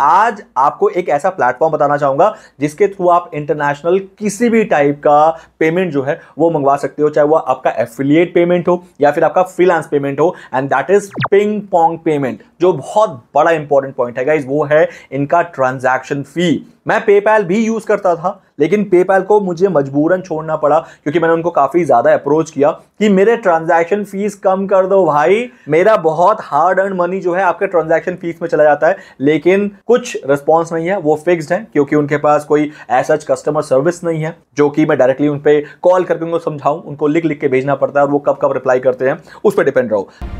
आज आपको एक ऐसा प्लेटफॉर्म बताना चाहूंगा जिसके थ्रू आप इंटरनेशनल किसी भी टाइप का पेमेंट जो है वो मंगवा सकते हो चाहे वो आपका एफिलिएट पेमेंट हो या फिर आपका फ्रीलांस पेमेंट हो and that is ping pong payment जो बहुत बड़ा इंपॉर्टेंट पॉइंट है गाइज वो है इनका ट्रांजेक्शन फी मैं पेपैल भी यूज करता था लेकिन पेपैल को मुझे मजबूरन छोड़ना पड़ा क्योंकि मैंने उनको काफ़ी ज़्यादा अप्रोच किया कि मेरे ट्रांजैक्शन फीस कम कर दो भाई मेरा बहुत हार्ड अर्न मनी जो है आपके ट्रांजैक्शन फीस में चला जाता है लेकिन कुछ रिस्पॉन्स नहीं है वो फिक्सड है क्योंकि उनके पास कोई ऐसा कस्टमर सर्विस नहीं है जो कि मैं डायरेक्टली उन पर कॉल करके उनको समझाऊं उनको लिख लिख के भेजना पड़ता है और वो कब कब रिप्लाई करते हैं उस पर डिपेंड रहो